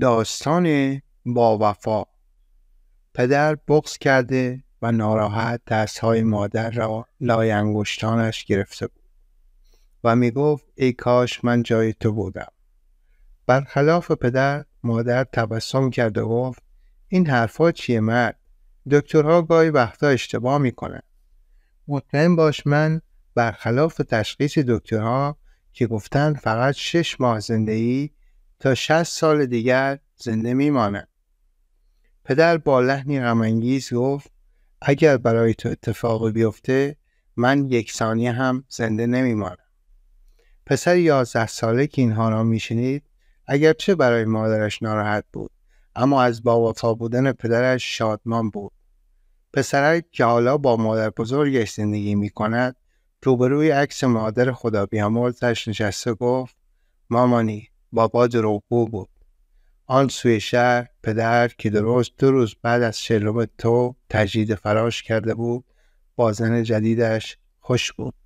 داستان با وفا پدر بغض کرده و ناراحت های مادر را لای انگشتانش گرفته بود و می گفت ای کاش من جای تو بودم برخلاف پدر مادر تبسم کرد و گفت این حرفا چیه مرد دکترها گاهی وقتا اشتباه میکنن مطمئن باش من برخلاف تشخیص دکترها که گفتن فقط شش ماه زندگی تا 60 سال دیگر زنده مانم. پدر با لحنی غمانگیز گفت اگر برای تو اتفاقی بیفته من یک ثانیه هم زنده نمیمانم پسر یازده ساله که اینها را میشنید اگرچه برای مادرش ناراحت بود اما از باوفا بودن پدرش شادمان بود پسرک که حالا با مادر بزرگش زندگی می کند روبروی عکس مادر خدا بیامرزش نشسته گفت مامانی با باد روحو بود آن سوی شهر پدر که درست دو روز بعد از شلوم تو تجدید فراش کرده بود با زن جدیدش خوش بود